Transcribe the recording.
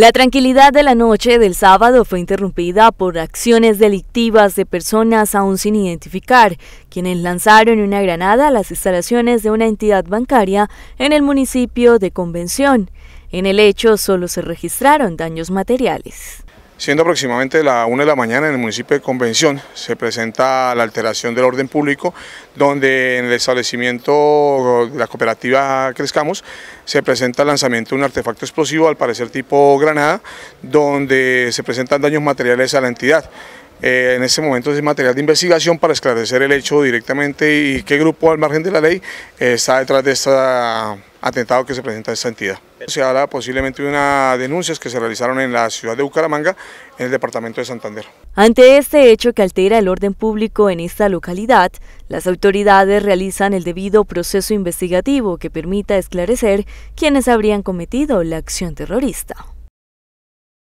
La tranquilidad de la noche del sábado fue interrumpida por acciones delictivas de personas aún sin identificar, quienes lanzaron una granada a las instalaciones de una entidad bancaria en el municipio de Convención. En el hecho solo se registraron daños materiales. Siendo aproximadamente la 1 de la mañana en el municipio de Convención, se presenta la alteración del orden público, donde en el establecimiento de la cooperativa Crezcamos se presenta el lanzamiento de un artefacto explosivo, al parecer tipo granada, donde se presentan daños materiales a la entidad. Eh, en ese momento es material de investigación para esclarecer el hecho directamente y qué grupo al margen de la ley eh, está detrás de este atentado que se presenta a esta entidad. Se habla posiblemente de unas denuncias que se realizaron en la ciudad de Bucaramanga, en el departamento de Santander. Ante este hecho que altera el orden público en esta localidad, las autoridades realizan el debido proceso investigativo que permita esclarecer quiénes habrían cometido la acción terrorista.